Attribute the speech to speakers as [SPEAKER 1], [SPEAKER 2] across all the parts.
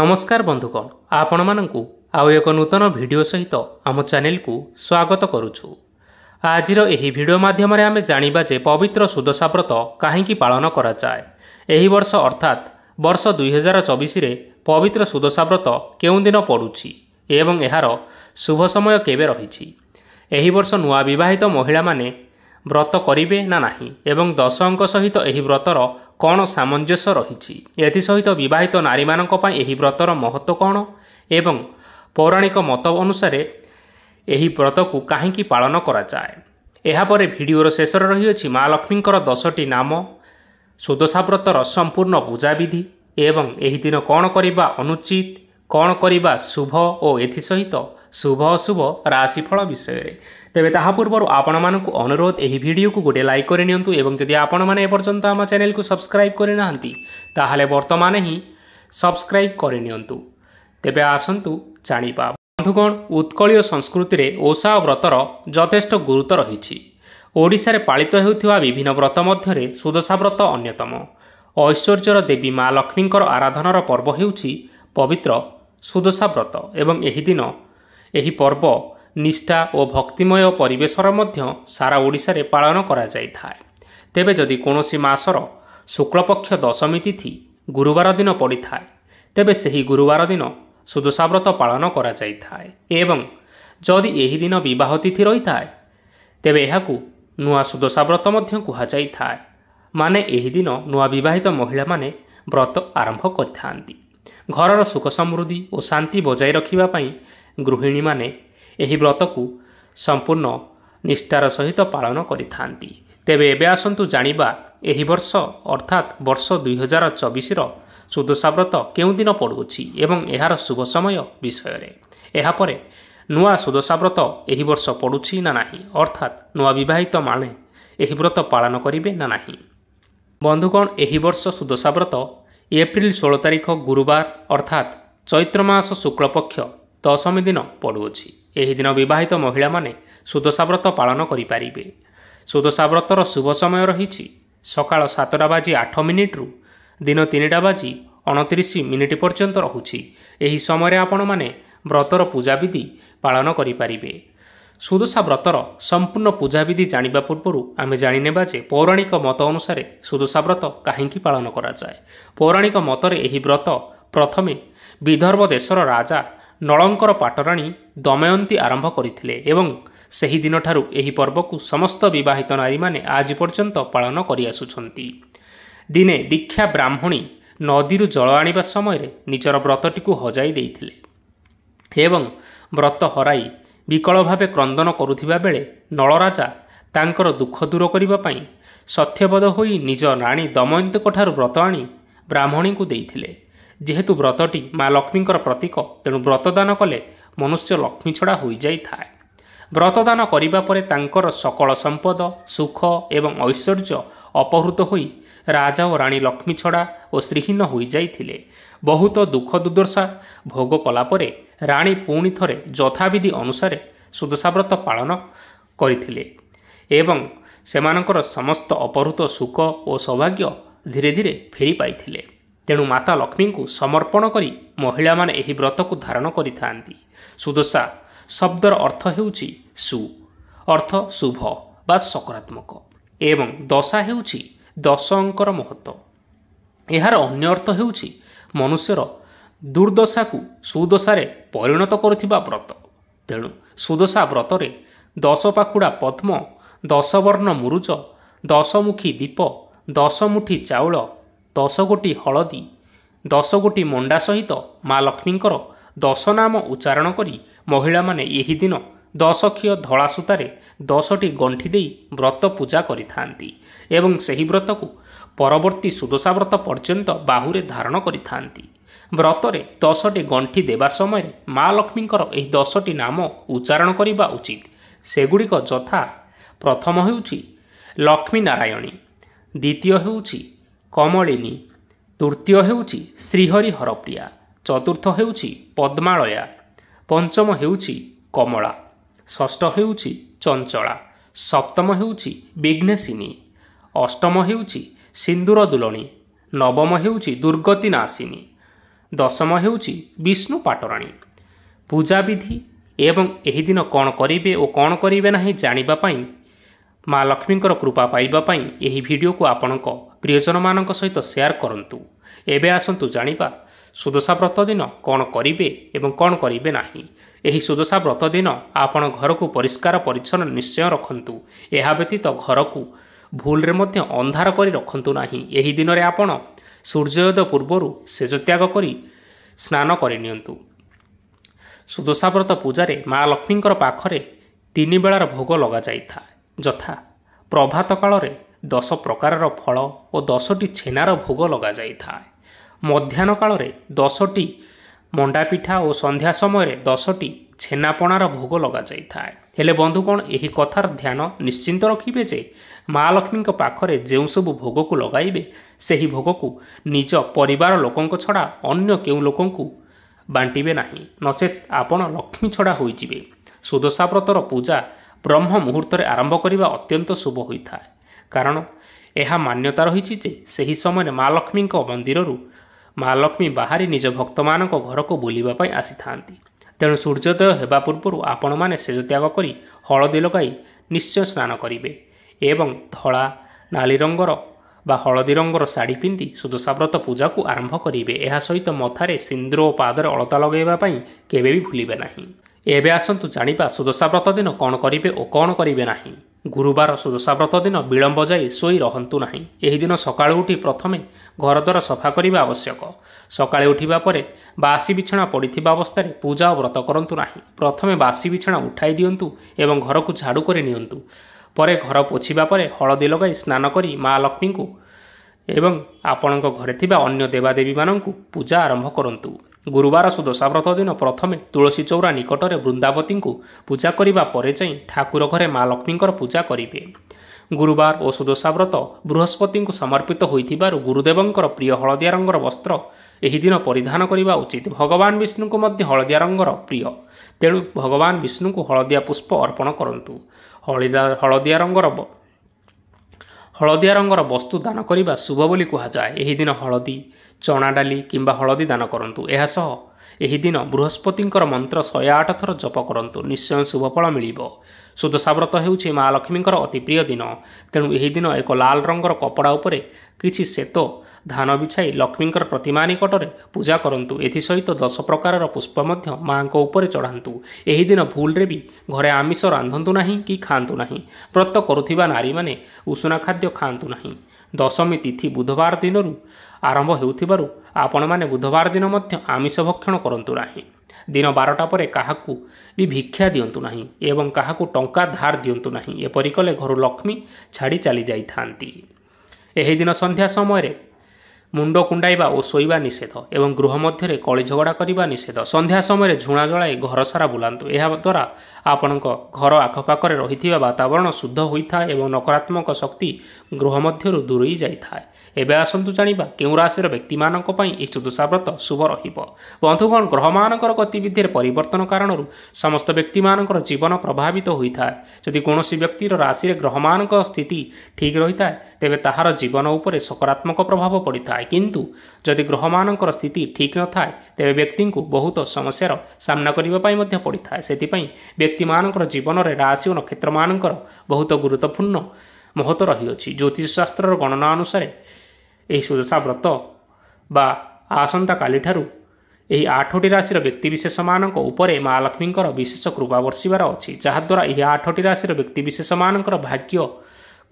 [SPEAKER 1] ନମସ୍କାର ବନ୍ଧୁଗଣ ଆପଣମାନଙ୍କୁ ଆଉ ଏକ ନୂତନ ଭିଡ଼ିଓ ସହିତ ଆମ ଚ୍ୟାନେଲକୁ ସ୍ୱାଗତ କରୁଛୁ ଆଜିର ଏହି ଭିଡ଼ିଓ ମାଧ୍ୟମରେ ଆମେ ଜାଣିବା ଯେ ପବିତ୍ର ସୁଦଶାବ୍ରତ କାହିଁକି ପାଳନ କରାଯାଏ ଏହି ବର୍ଷ ଅର୍ଥାତ୍ ବର୍ଷ ଦୁଇହଜାର ଚବିଶରେ ପବିତ୍ର ସୁଦଶାବ୍ରତ କେଉଁଦିନ ପଡ଼ୁଛି ଏବଂ ଏହାର ଶୁଭ ସମୟ କେବେ ରହିଛି ଏହି ବର୍ଷ ନୂଆ ବିବାହିତ ମହିଳାମାନେ ବ୍ରତ କରିବେ ନା ନାହିଁ ଏବଂ ଦଶ ଅଙ୍କ ସହିତ ଏହି ବ୍ରତର କ'ଣ ସାମଞ୍ଜସ୍ୟ ରହିଛି ଏଥିସହିତ ବିବାହିତ ନାରୀମାନଙ୍କ ପାଇଁ ଏହି ବ୍ରତର ମହତ୍ତ୍ୱ କ'ଣ ଏବଂ ପୌରାଣିକ ମତ ଅନୁସାରେ ଏହି ବ୍ରତକୁ କାହିଁକି ପାଳନ କରାଯାଏ ଏହାପରେ ଭିଡ଼ିଓର ଶେଷରେ ରହିଅଛି ମା ଲକ୍ଷ୍ମୀଙ୍କର ଦଶଟି ନାମ ସୁଦଶା ବ୍ରତର ସମ୍ପୂର୍ଣ୍ଣ ପୂଜାବିଧି ଏବଂ ଏହି ଦିନ କ'ଣ କରିବା ଅନୁଚିତ କ'ଣ କରିବା ଶୁଭ ଓ ଏଥିସହିତ ଶୁଭ ଅଶୁଭ ରାଶିଫଳ ବିଷୟରେ ତେବେ ତାହା ପୂର୍ବରୁ ଆପଣମାନଙ୍କୁ ଅନୁରୋଧ ଏହି ଭିଡ଼ିଓକୁ ଗୋଟିଏ ଲାଇକ୍ କରିନିଅନ୍ତୁ ଏବଂ ଯଦି ଆପଣମାନେ ଏପର୍ଯ୍ୟନ୍ତ ଆମ ଚ୍ୟାନେଲକୁ ସବସ୍କ୍ରାଇବ୍ କରିନାହାନ୍ତି ତାହେଲେ ବର୍ତ୍ତମାନ ହିଁ ସବସ୍କ୍ରାଇବ୍ କରିନିଅନ୍ତୁ ତେବେ ଆସନ୍ତୁ ଜାଣିବା ବନ୍ଧୁଗଣ ଉତ୍କଳୀୟ ସଂସ୍କୃତିରେ ଓଷା ବ୍ରତର ଯଥେଷ୍ଟ ଗୁରୁତ୍ୱ ରହିଛି ଓଡ଼ିଶାରେ ପାଳିତ ହେଉଥିବା ବିଭିନ୍ନ ବ୍ରତ ମଧ୍ୟରେ ସୁଦଶା ବ୍ରତ ଅନ୍ୟତମ ଐଶ୍ୱର୍ଯ୍ୟର ଦେବୀ ମା ଲକ୍ଷ୍ମୀଙ୍କର ଆରାଧନାର ପର୍ବ ହେଉଛି ପବିତ୍ର ସୁଦଶା ବ୍ରତ ଏବଂ ଏହି ଦିନ ଏହି ପର୍ବ ନିଷ୍ଠା ଓ ଭକ୍ତିମୟ ପରିବେଶର ମଧ୍ୟ ସାରା ଓଡ଼ିଶାରେ ପାଳନ କରାଯାଇଥାଏ ତେବେ ଯଦି କୌଣସି ମାସର ଶୁକ୍ଳପକ୍ଷ ଦଶମୀ ତିଥି ଗୁରୁବାର ଦିନ ପଡ଼ିଥାଏ ତେବେ ସେହି ଗୁରୁବାର ଦିନ ସୁଦୋଷାବ୍ରତ ପାଳନ କରାଯାଇଥାଏ ଏବଂ ଯଦି ଏହି ଦିନ ବିବାହ ତିଥି ରହିଥାଏ ତେବେ ଏହାକୁ ନୂଆ ସୁଦୋଷାବ୍ରତ ମଧ୍ୟ କୁହାଯାଇଥାଏ ମାନେ ଏହି ଦିନ ନୂଆ ବିବାହିତ ମହିଳାମାନେ ବ୍ରତ ଆରମ୍ଭ କରିଥାନ୍ତି ଘରର ସୁଖ ସମୃଦ୍ଧି ଓ ଶାନ୍ତି ବଜାୟ ରଖିବା ପାଇଁ ଗୃହିଣୀମାନେ ଏହି ବ୍ରତକୁ ସମ୍ପୂର୍ଣ୍ଣ ନିଷ୍ଠାର ସହିତ ପାଳନ କରିଥାନ୍ତି ତେବେ ଏବେ ଆସନ୍ତୁ ଜାଣିବା ଏହି ବର୍ଷ ଅର୍ଥାତ୍ ବର୍ଷ ଦୁଇହଜାର ଚବିଶର ସୁଦଶା ବ୍ରତ କେଉଁଦିନ ପଡ଼ୁଅଛି ଏବଂ ଏହାର ଶୁଭ ସମୟ ବିଷୟରେ ଏହାପରେ ନୂଆ ସୁଦଶା ବ୍ରତ ଏହି ବର୍ଷ ପଡ଼ୁଛି ନା ନାହିଁ ଅର୍ଥାତ୍ ନୂଆ ବିବାହିତ ମାଣେ ଏହି ବ୍ରତ ପାଳନ କରିବେ ନା ନାହିଁ ବନ୍ଧୁଗଣ ଏହି ବର୍ଷ ସୁଦଶା ବ୍ରତ ଏପ୍ରିଲ ଷୋହଳ ତାରିଖ ଗୁରୁବାର ଅର୍ଥାତ୍ ଚୈତ୍ର ମାସ ଶୁକ୍ଳପକ୍ଷ ଦଶମୀ ଦିନ ପଡ଼ୁଅଛି ଏହି ଦିନ ବିବାହିତ ମହିଳାମାନେ ସୁଦଶାବ୍ରତ ପାଳନ କରିପାରିବେ ସୁଦଶାବ୍ରତର ଶୁଭ ସମୟ ରହିଛି ସକାଳ ସାତଟା ବାଜି ଆଠ ମିନିଟ୍ରୁ ଦିନ ତିନିଟା ବାଜି ଅଣତିରିଶ ମିନିଟ୍ ପର୍ଯ୍ୟନ୍ତ ରହୁଛି ଏହି ସମୟରେ ଆପଣମାନେ ବ୍ରତର ପୂଜାବିଧି ପାଳନ କରିପାରିବେ ସୁଦଶା ବ୍ରତର ସମ୍ପୂର୍ଣ୍ଣ ପୂଜାବିଧି ଜାଣିବା ପୂର୍ବରୁ ଆମେ ଜାଣିନେବା ଯେ ପୌରାଣିକ ମତ ଅନୁସାରେ ସୁଦଶା ବ୍ରତ କାହିଁକି ପାଳନ କରାଯାଏ ପୌରାଣିକ ମତରେ ଏହି ବ୍ରତ ପ୍ରଥମେ ବିଦର୍ଭ ଦେଶର ରାଜା ନଳଙ୍କର ପାଟରାଣୀ ଦମୟନ୍ତୀ ଆରମ୍ଭ କରିଥିଲେ ଏବଂ ସେହିଦିନଠାରୁ ଏହି ପର୍ବକୁ ସମସ୍ତ ବିବାହିତ ନାରୀମାନେ ଆଜି ପର୍ଯ୍ୟନ୍ତ ପାଳନ କରିଆସୁଛନ୍ତି ଦିନେ ଦୀକ୍ଷା ବ୍ରାହ୍ମଣୀ ନଦୀରୁ ଜଳ ଆଣିବା ସମୟରେ ନିଜର ବ୍ରତଟିକୁ ହଜାଇ ଦେଇଥିଲେ ଏବଂ ବ୍ରତ ହରାଇ ବିକଳ ଭାବେ କ୍ରନ୍ଦନ କରୁଥିବା ବେଳେ ନଳରାଜା ତାଙ୍କର ଦୁଃଖ ଦୂର କରିବା ପାଇଁ ସତ୍ୟବୋଧ ହୋଇ ନିଜ ରାଣୀ ଦମୟନ୍ତୀଙ୍କଠାରୁ ବ୍ରତ ଆଣି ବ୍ରାହ୍ମଣୀଙ୍କୁ ଦେଇଥିଲେ ଯେହେତୁ ବ୍ରତଟି ମା ଲକ୍ଷ୍ମୀଙ୍କର ପ୍ରତୀକ ତେଣୁ ବ୍ରତଦାନ କଲେ ମନୁଷ୍ୟ ଲକ୍ଷ୍ମୀ ଛଡ଼ା ହୋଇଯାଇଥାଏ ବ୍ରତଦାନ କରିବା ପରେ ତାଙ୍କର ସକଳ ସମ୍ପଦ ସୁଖ ଏବଂ ଐଶ୍ୱର୍ଯ୍ୟ ଅପହୃତ ହୋଇ ରାଜା ଓ ରାଣୀ ଲକ୍ଷ୍ମୀ ଛଡ଼ା ଓ ଶ୍ରୀହୀନ ହୋଇଯାଇଥିଲେ ବହୁତ ଦୁଃଖ ଦୁର୍ଦ୍ଦଶା ଭୋଗ କଲାପରେ ରାଣୀ ପୁଣି ଥରେ ଯଥାବିଧି ଅନୁସାରେ ସୁଦଶାବ୍ରତ ପାଳନ କରିଥିଲେ ଏବଂ ସେମାନଙ୍କର ସମସ୍ତ ଅପହୃତ ସୁଖ ଓ ସୌଭାଗ୍ୟ ଧୀରେ ଧୀରେ ଫେରି ପାଇଥିଲେ ତେଣୁ ମାତା ଲକ୍ଷ୍ମୀଙ୍କୁ ସମର୍ପଣ କରି ମହିଳାମାନେ ଏହି ବ୍ରତକୁ ଧାରଣ କରିଥାନ୍ତି ସୁଦଶା ଶବ୍ଦର ଅର୍ଥ ହେଉଛି ସୁ ଅର୍ଥ ଶୁଭ ବା ସକାରାତ୍ମକ ଏବଂ ଦଶା ହେଉଛି ଦଶ ଅଙ୍କର ମହତ୍ଵ ଏହାର ଅନ୍ୟ ଅର୍ଥ ହେଉଛି ମନୁଷ୍ୟର ଦୁର୍ଦ୍ଦଶାକୁ ସୁଦଶାରେ ପରିଣତ କରୁଥିବା ବ୍ରତ ତେଣୁ ସୁଦଶା ବ୍ରତରେ ଦଶ ପାଖୁଡ଼ା ପଦ୍ମ ଦଶବର୍ଣ୍ଣ ମୁରୁଚ ଦଶମୁଖୀ ଦୀପ ଦଶମୁଠି ଚାଉଳ ଦଶ ଗୋଟି ହଳଦୀ ଦଶ ଗୋଟି ମଣ୍ଡା ସହିତ ମା ଲକ୍ଷ୍ମୀଙ୍କର ଦଶ ନାମ ଉଚ୍ଚାରଣ କରି ମହିଳାମାନେ ଏହି ଦିନ ଦଶକ୍ଷ ଧଳା ସୂତାରେ ଦଶଟି ଗଣ୍ଠି ଦେଇ ବ୍ରତ ପୂଜା କରିଥାନ୍ତି ଏବଂ ସେହି ବ୍ରତକୁ ପରବର୍ତ୍ତୀ ସୁଦଶା ବ୍ରତ ପର୍ଯ୍ୟନ୍ତ ବାହୁରେ ଧାରଣ କରିଥାନ୍ତି ବ୍ରତରେ ଦଶଟି ଗଣ୍ଠି ଦେବା ସମୟରେ ମା ଲକ୍ଷ୍ମୀଙ୍କର ଏହି ଦଶଟି ନାମ ଉଚ୍ଚାରଣ କରିବା ଉଚିତ ସେଗୁଡ଼ିକ ଯଥା ପ୍ରଥମ ହେଉଛି ଲକ୍ଷ୍ମୀ ନାରାୟଣୀ ଦ୍ୱିତୀୟ ହେଉଛି କମଳିନୀ ତୃତୀୟ ହେଉଛି ଶ୍ରୀହରି ହରପ୍ରିୟା ଚତୁର୍ଥ ହେଉଛି ପଦ୍ମାଳୟା ପଞ୍ଚମ ହେଉଛି କମଳା ଷଷ୍ଠ ହେଉଛି ଚଞ୍ଚଳା ସପ୍ତମ ହେଉଛି ବିଘ୍ନେସିନୀ ଅଷ୍ଟମ ହେଉଛି ସିନ୍ଦୁର ଦୁଲଣୀ ନବମ ହେଉଛି ଦୁର୍ଗତି ନାଶିନୀ ଦଶମ ହେଉଛି ବିଷ୍ଣୁ ପାଟରାଣୀ ପୂଜାବିଧି ଏବଂ ଏହି ଦିନ କ'ଣ କରିବେ ଓ କ'ଣ କରିବେ ନାହିଁ ଜାଣିବା ପାଇଁ ମା ଲକ୍ଷ୍ମୀଙ୍କର କୃପା ପାଇବା ପାଇଁ ଏହି ଭିଡ଼ିଓକୁ ଆପଣଙ୍କ ପ୍ରିୟଜନମାନଙ୍କ ସହିତ ସେୟାର କରନ୍ତୁ ଏବେ ଆସନ୍ତୁ ଜାଣିବା ସୁଦଶା ବ୍ରତ ଦିନ କ'ଣ କରିବେ ଏବଂ କ'ଣ କରିବେ ନାହିଁ ଏହି ସୁଦଶା ବ୍ରତ ଦିନ ଆପଣ ଘରକୁ ପରିଷ୍କାର ପରିଚ୍ଛନ୍ନ ନିଶ୍ଚୟ ରଖନ୍ତୁ ଏହା ବ୍ୟତୀତ ଘରକୁ ଭୁଲରେ ମଧ୍ୟ ଅନ୍ଧାର କରି ରଖନ୍ତୁ ନାହିଁ ଏହି ଦିନରେ ଆପଣ ସୂର୍ଯ୍ୟୋଦୟ ପୂର୍ବରୁ ସେଜ ତ୍ୟାଗ କରି ସ୍ନାନ କରିନିଅନ୍ତୁ ସୁଦଶା ବ୍ରତ ପୂଜାରେ ମା ଲକ୍ଷ୍ମୀଙ୍କର ପାଖରେ ତିନି ବେଳାର ଭୋଗ ଲଗାଯାଇଥାଏ ଯଥା ପ୍ରଭାତ କାଳରେ ଦଶ ପ୍ରକାରର ଫଳ ଓ ଦଶଟି ଛେନାର ଭୋଗ ଲଗାଯାଇଥାଏ ମଧ୍ୟାହ୍ନ କାଳରେ ଦଶଟି ମଣ୍ଡାପିଠା ଓ ସନ୍ଧ୍ୟା ସମୟରେ ଦଶଟି ଛେନାପଣାର ଭୋଗ ଲଗାଯାଇଥାଏ ହେଲେ ବନ୍ଧୁଗଣ ଏହି କଥାର ଧ୍ୟାନ ନିଶ୍ଚିନ୍ତ ରଖିବେ ଯେ ମା ଲକ୍ଷ୍ମୀଙ୍କ ପାଖରେ ଯେଉଁ ସବୁ ଭୋଗକୁ ଲଗାଇବେ ସେହି ଭୋଗକୁ ନିଜ ପରିବାର ଲୋକଙ୍କ ଛଡ଼ା ଅନ୍ୟ କେଉଁ ଲୋକଙ୍କୁ ବାଣ୍ଟିବେ ନାହିଁ ନଚେତ୍ ଆପଣ ଲକ୍ଷ୍ମୀ ଛଡ଼ା ହୋଇଯିବେ ସୁଦଶାବ୍ରତର ପୂଜା ବ୍ରହ୍ମ ମୁହୂର୍ତ୍ତରେ ଆରମ୍ଭ କରିବା ଅତ୍ୟନ୍ତ ଶୁଭ ହୋଇଥାଏ କାରଣ ଏହା ମାନ୍ୟତା ରହିଛି ଯେ ସେହି ସମୟରେ ମା ଲକ୍ଷ୍ମୀଙ୍କ ମନ୍ଦିରରୁ ମା ଲକ୍ଷ୍ମୀ ବାହାରି ନିଜ ଭକ୍ତମାନଙ୍କ ଘରକୁ ବୁଲିବା ପାଇଁ ଆସିଥାନ୍ତି ତେଣୁ ସୂର୍ଯ୍ୟୋଦୟ ହେବା ପୂର୍ବରୁ ଆପଣମାନେ ସେଜତ୍ୟାଗ କରି ହଳଦୀ ଲଗାଇ ନିଶ୍ଚୟ ସ୍ନାନ କରିବେ ଏବଂ ଧଳା ନାଲି ରଙ୍ଗର ବା ହଳଦୀ ରଙ୍ଗର ଶାଢ଼ୀ ପିନ୍ଧି ସୁଦଶାବ୍ରତ ପୂଜାକୁ ଆରମ୍ଭ କରିବେ ଏହା ସହିତ ମଥାରେ ସିନ୍ଦୁର ଓ ପାଦରେ ଅଳତା ଲଗାଇବା ପାଇଁ କେବେ ବି ଭୁଲିବେ ନାହିଁ ଏବେ ଆସନ୍ତୁ ଜାଣିବା ସୁଦଶାବ୍ରତ ଦିନ କ'ଣ କରିବେ ଓ କ'ଣ କରିବେ ନାହିଁ ଗୁରୁବାର ସୁଦଶାବ୍ରତ ଦିନ ବିଳମ୍ବ ଯାଇ ଶୋଇ ରହନ୍ତୁ ନାହିଁ ଏହି ଦିନ ସକାଳୁ ଉଠି ପ୍ରଥମେ ଘର ଦ୍ୱାର ସଫା କରିବା ଆବଶ୍ୟକ ସକାଳେ ଉଠିବା ପରେ ବାସି ବିଛଣା ପଡ଼ିଥିବା ଅବସ୍ଥାରେ ପୂଜା ଓ ବ୍ରତ କରନ୍ତୁ ନାହିଁ ପ୍ରଥମେ ବାସି ବିଛଣା ଉଠାଇ ଦିଅନ୍ତୁ ଏବଂ ଘରକୁ ଝାଡ଼ୁ କରି ନିଅନ୍ତୁ ପରେ ଘର ପୋଛିବା ପରେ ହଳଦୀ ଲଗାଇ ସ୍ନାନ କରି ମା ଲକ୍ଷ୍ମୀଙ୍କୁ ଏବଂ ଆପଣଙ୍କ ଘରେ ଥିବା ଅନ୍ୟ ଦେବାଦେବୀମାନଙ୍କୁ ପୂଜା ଆରମ୍ଭ କରନ୍ତୁ ଗୁରୁବାର ସୁଦଶାବ୍ରତ ଦିନ ପ୍ରଥମେ ତୁଳସୀ ଚୌରା ନିକଟରେ ବୃନ୍ଦାବତୀଙ୍କୁ ପୂଜା କରିବା ପରେ ଯାଇ ଠାକୁର ଘରେ ମା ଲକ୍ଷ୍ମୀଙ୍କର ପୂଜା କରିବେ ଗୁରୁବାର ଓ ସୁଦଶାବ୍ରତ ବୃହସ୍ପତିଙ୍କୁ ସମର୍ପିତ ହୋଇଥିବାରୁ ଗୁରୁଦେବଙ୍କର ପ୍ରିୟ ହଳଦିଆ ରଙ୍ଗର ବସ୍ତ୍ର ଏହି ଦିନ ପରିଧାନ କରିବା ଉଚିତ ଭଗବାନ ବିଷ୍ଣୁଙ୍କୁ ମଧ୍ୟ ହଳଦିଆ ରଙ୍ଗର ପ୍ରିୟ ତେଣୁ ଭଗବାନ ବିଷ୍ଣୁଙ୍କୁ ହଳଦିଆ ପୁଷ୍ପ ଅର୍ପଣ କରନ୍ତୁ ହଳଦିଆ ହଳଦିଆ ରଙ୍ଗର ହଳଦିଆ ରଙ୍ଗର ବସ୍ତୁ ଦାନ କରିବା ଶୁଭ ବୋଲି କୁହାଯାଏ ଏହି ଦିନ ହଳଦୀ ଚଣା ଡାଲି କିମ୍ବା ହଳଦୀ ଦାନ କରନ୍ତୁ ଏହାସହ ଏହି ଦିନ ବୃହସ୍ପତିଙ୍କର ମନ୍ତ୍ର ଶହେ ଆଠ ଥର ଜପ କରନ୍ତୁ ନିଶ୍ଚୟ ଶୁଭଫଳ ମିଳିବ ଶୁଦ୍ଧସାବ୍ରତ ହେଉଛି ମା ଲକ୍ଷ୍ମୀଙ୍କର ଅତି ପ୍ରିୟ ଦିନ ତେଣୁ ଏହି ଦିନ ଏକ ଲାଲ ରଙ୍ଗର କପଡ଼ା ଉପରେ କିଛି ସେତୋ ଧାନ ବିଛାଇ ଲକ୍ଷ୍ମୀଙ୍କର ପ୍ରତିମା ନିକଟରେ ପୂଜା କରନ୍ତୁ ଏଥିସହିତ ଦଶ ପ୍ରକାରର ପୁଷ୍ପ ମଧ୍ୟ ମାଆଙ୍କ ଉପରେ ଚଢ଼ାନ୍ତୁ ଏହି ଦିନ ଭୁଲରେ ବି ଘରେ ଆମିଷ ରାନ୍ଧନ୍ତୁ ନାହିଁ କି ଖାଆନ୍ତୁ ନାହିଁ ବ୍ରତ କରୁଥିବା ନାରୀମାନେ ଉଷୁନା ଖାଦ୍ୟ ଖାଆନ୍ତୁ ନାହିଁ ଦଶମୀ ତିଥି ବୁଧବାର ଦିନରୁ ଆରମ୍ଭ ହେଉଥିବାରୁ ଆପଣମାନେ ବୁଧବାର ଦିନ ମଧ୍ୟ ଆମିଷ ଭକ୍ଷଣ କରନ୍ତୁ ନାହିଁ ଦିନ ବାରଟା ପରେ କାହାକୁ ବି ଭିକ୍ଷା ଦିଅନ୍ତୁ ନାହିଁ ଏବଂ କାହାକୁ ଟଙ୍କା ଧାର ଦିଅନ୍ତୁ ନାହିଁ ଏପରି କଲେ ଘରୁ ଲକ୍ଷ୍ମୀ ଛାଡ଼ି ଚାଲିଯାଇଥାନ୍ତି ଏହି ଦିନ ସନ୍ଧ୍ୟା ସମୟରେ ମୁଣ୍ଡ କୁଣ୍ଡାଇବା ଓ ଶୋଇବା ନିଷେଧ ଏବଂ ଗୃହ ମଧ୍ୟରେ କଳି ଝଗଡ଼ା କରିବା ନିଷେଧ ସନ୍ଧ୍ୟା ସମୟରେ ଝୁଣା ଜଳାଇ ଘର ସାରା ବୁଲାନ୍ତୁ ଏହାଦ୍ୱାରା ଆପଣଙ୍କ ଘର ଆଖପାଖରେ ରହିଥିବା ବାତାବରଣ ଶୁଦ୍ଧ ହୋଇଥାଏ ଏବଂ ନକାରାତ୍ମକ ଶକ୍ତି ଗୃହ ମଧ୍ୟରୁ ଦୂରେଇ ଯାଇଥାଏ ଏବେ ଆସନ୍ତୁ ଜାଣିବା କେଉଁ ରାଶିର ବ୍ୟକ୍ତିମାନଙ୍କ ପାଇଁ ଏହି ଚତୁଷାବ୍ରତ ଶୁଭ ରହିବ ବନ୍ଧୁଗଣ ଗ୍ରହମାନଙ୍କର ଗତିବିଧିରେ ପରିବର୍ତ୍ତନ କାରଣରୁ ସମସ୍ତ ବ୍ୟକ୍ତିମାନଙ୍କର ଜୀବନ ପ୍ରଭାବିତ ହୋଇଥାଏ ଯଦି କୌଣସି ବ୍ୟକ୍ତିର ରାଶିରେ ଗ୍ରହମାନଙ୍କ ସ୍ଥିତି ଠିକ୍ ରହିଥାଏ ତେବେ ତାହାର ଜୀବନ ଉପରେ ସକାରାତ୍ମକ ପ୍ରଭାବ ପଡ଼ିଥାଏ ନଥାଏ କିନ୍ତୁ ଯଦି ଗ୍ରହମାନଙ୍କର ସ୍ଥିତି ଠିକ୍ ନଥାଏ ତେବେ ବ୍ୟକ୍ତିଙ୍କୁ ବହୁତ ସମସ୍ୟାର ସାମ୍ନା କରିବା ପାଇଁ ମଧ୍ୟ ପଡ଼ିଥାଏ ସେଥିପାଇଁ ବ୍ୟକ୍ତିମାନଙ୍କର ଜୀବନରେ ରାଶି ଓ ନକ୍ଷତ୍ରମାନଙ୍କର ବହୁତ ଗୁରୁତ୍ୱପୂର୍ଣ୍ଣ ମହତ୍ଵ ରହିଅଛି ଜ୍ୟୋତିଷଶାସ୍ତ୍ରର ଗଣନା ଅନୁସାରେ ଏହି ସୁଦଶା ବ୍ରତ ବା ଆସନ୍ତାକାଲିଠାରୁ ଏହି ଆଠଟି ରାଶିର ବ୍ୟକ୍ତିବିଶେଷମାନଙ୍କ ଉପରେ ମା ଲକ୍ଷ୍ମୀଙ୍କର ବିଶେଷ କୃପା ବର୍ଷିବାର ଅଛି ଯାହାଦ୍ୱାରା ଏହି ଆଠଟି ରାଶିର ବ୍ୟକ୍ତିବିଶେଷମାନଙ୍କର ଭାଗ୍ୟ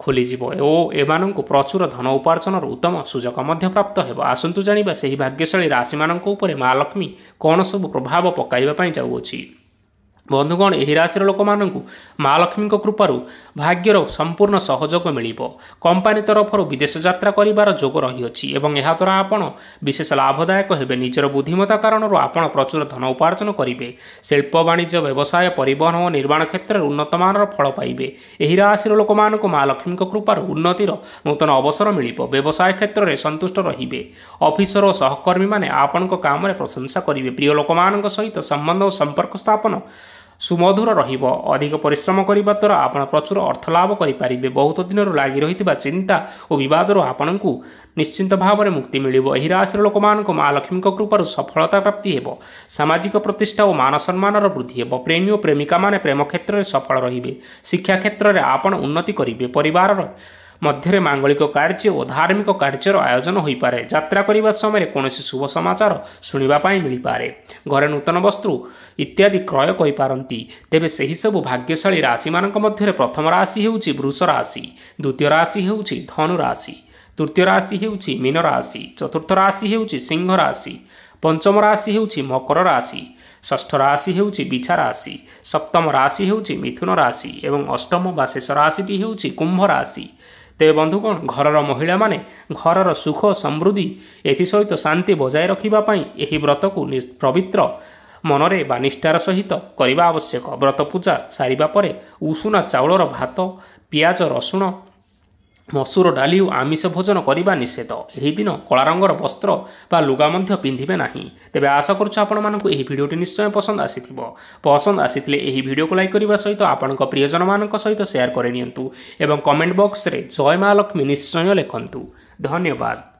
[SPEAKER 1] ଖୋଲିଯିବ ଓ ଏମାନଙ୍କୁ ପ୍ରଚୁର ଧନ ଉପାର୍ଜନର ଉତ୍ତମ ସୁଯୋଗ ମଧ୍ୟ ପ୍ରାପ୍ତ ହେବ ଆସନ୍ତୁ ଜାଣିବା ସେହି ଭାଗ୍ୟଶାଳୀ ରାଶିମାନଙ୍କ ଉପରେ ମା ଲକ୍ଷ୍ମୀ କ'ଣ ସବୁ ପ୍ରଭାବ ପକାଇବା ପାଇଁ ଯାଉଅଛି ବନ୍ଧୁଗଣ ଏହି ରାଶିର ଲୋକମାନଙ୍କୁ ମା ଲକ୍ଷ୍ମୀଙ୍କ କୃପାରୁ ଭାଗ୍ୟର ସମ୍ପୂର୍ଣ୍ଣ ସହଯୋଗ ମିଳିବ କମ୍ପାନୀ ତରଫରୁ ବିଦେଶ ଯାତ୍ରା କରିବାର ଯୋଗ ରହିଅଛି ଏବଂ ଏହାଦ୍ୱାରା ଆପଣ ବିଶେଷ ଲାଭଦାୟକ ହେବେ ନିଜର ବୁଦ୍ଧିମତା କାରଣରୁ ଆପଣ ପ୍ରଚୁର ଧନ ଉପାର୍ଜନ କରିବେ ଶିଳ୍ପ ବାଣିଜ୍ୟ ବ୍ୟବସାୟ ପରିବହନ ଓ ନିର୍ମାଣ କ୍ଷେତ୍ରରେ ଉନ୍ନତମାନର ଫଳ ପାଇବେ ଏହି ରାଶିର ଲୋକମାନଙ୍କୁ ମା ଲକ୍ଷ୍ମୀଙ୍କ କୃପାରୁ ଉନ୍ନତିର ନୂତନ ଅବସର ମିଳିବ ବ୍ୟବସାୟ କ୍ଷେତ୍ରରେ ସନ୍ତୁଷ୍ଟ ରହିବେ ଅଫିସର ଓ ସହକର୍ମୀମାନେ ଆପଣଙ୍କ କାମରେ ପ୍ରଶଂସା କରିବେ ପ୍ରିୟ ଲୋକମାନଙ୍କ ସହିତ ସମ୍ବନ୍ଧ ଓ ସମ୍ପର୍କ ସ୍ଥାପନ ସୁମଧୁର ରହିବ ଅଧିକ ପରିଶ୍ରମ କରିବା ଦ୍ୱାରା ଆପଣ ପ୍ରଚୁର ଅର୍ଥ ଲାଭ କରିପାରିବେ ବହୁତ ଦିନରୁ ଲାଗି ରହିଥିବା ଚିନ୍ତା ଓ ବିବାଦରୁ ଆପଣଙ୍କୁ ନିଶ୍ଚିନ୍ତ ଭାବରେ ମୁକ୍ତି ମିଳିବ ଏହି ରାଶିର ଲୋକମାନଙ୍କ ମା ଲକ୍ଷ୍ମୀଙ୍କ କୃପାରୁ ସଫଳତା ପ୍ରାପ୍ତି ହେବ ସାମାଜିକ ପ୍ରତିଷ୍ଠା ଓ ମାନ ସମ୍ମାନର ବୃଦ୍ଧି ହେବ ପ୍ରେମୀ ଓ ପ୍ରେମିକାମାନେ ପ୍ରେମ କ୍ଷେତ୍ରରେ ସଫଳ ରହିବେ ଶିକ୍ଷା କ୍ଷେତ୍ରରେ ଆପଣ ଉନ୍ନତି କରିବେ ପରିବାରର ମଧ୍ୟରେ ମାଙ୍ଗଳିକ କାର୍ଯ୍ୟ ଓ ଧାର୍ମିକ କାର୍ଯ୍ୟର ଆୟୋଜନ ହୋଇପାରେ ଯାତ୍ରା କରିବା ସମୟରେ କୌଣସି ଶୁଭ ସମାଚାର ଶୁଣିବା ପାଇଁ ମିଳିପାରେ ଘରେ ନୂତନ ବସ୍ତୁ ଇତ୍ୟାଦି କ୍ରୟ କରିପାରନ୍ତି ତେବେ ସେହିସବୁ ଭାଗ୍ୟଶାଳୀ ରାଶିମାନଙ୍କ ମଧ୍ୟରେ ପ୍ରଥମ ରାଶି ହେଉଛି ବୃଷ ରାଶି ଦ୍ୱିତୀୟ ରାଶି ହେଉଛି ଧନୁ ରାଶି ତୃତୀୟ ରାଶି ହେଉଛି ମୀନ ରାଶି ଚତୁର୍ଥ ରାଶି ହେଉଛି ସିଂହ ରାଶି ପଞ୍ଚମ ରାଶି ହେଉଛି ମକର ରାଶି ଷଷ୍ଠ ରାଶି ହେଉଛି ବିଛା ରାଶି ସପ୍ତମ ରାଶି ହେଉଛି ମିଥୁନ ରାଶି ଏବଂ ଅଷ୍ଟମ ବା ଶେଷ ରାଶିଟି ହେଉଛି କୁମ୍ଭ ରାଶି ତେବେ ବନ୍ଧୁଗଣ ଘରର ମହିଳାମାନେ ଘରର ସୁଖ ସମୃଦ୍ଧି ଏଥିସହିତ ଶାନ୍ତି ବଜାୟ ରଖିବା ପାଇଁ ଏହି ବ୍ରତକୁ ପବିତ୍ର ମନରେ ବା ନିଷ୍ଠାର ସହିତ କରିବା ଆବଶ୍ୟକ ବ୍ରତ ପୂଜା ସାରିବା ପରେ ଉଷୁନା ଚାଉଳର ଭାତ ପିଆଜ ରସୁଣ ମସୁର ଡାଲି ଓ ଆମିଷ ଭୋଜନ କରିବା ନିଷେଧ ଏହି ଦିନ କଳା ରଙ୍ଗର ବସ୍ତ୍ର ବା ଲୁଗା ମଧ୍ୟ ପିନ୍ଧିବେ ନାହିଁ ତେବେ ଆଶା କରୁଛୁ ଆପଣମାନଙ୍କୁ ଏହି ଭିଡ଼ିଓଟି ନିଶ୍ଚୟ ପସନ୍ଦ ଆସିଥିବ ପସନ୍ଦ ଆସିଥିଲେ ଏହି ଭିଡ଼ିଓକୁ ଲାଇକ୍ କରିବା ସହିତ ଆପଣଙ୍କ ପ୍ରିୟଜନମାନଙ୍କ ସହିତ ସେୟାର କରିନିଅନ୍ତୁ ଏବଂ କମେଣ୍ଟ ବକ୍ସରେ ଜୟ ମା ଲକ୍ଷ୍ମୀ ନିଶ୍ଚୟ ଲେଖନ୍ତୁ ଧନ୍ୟବାଦ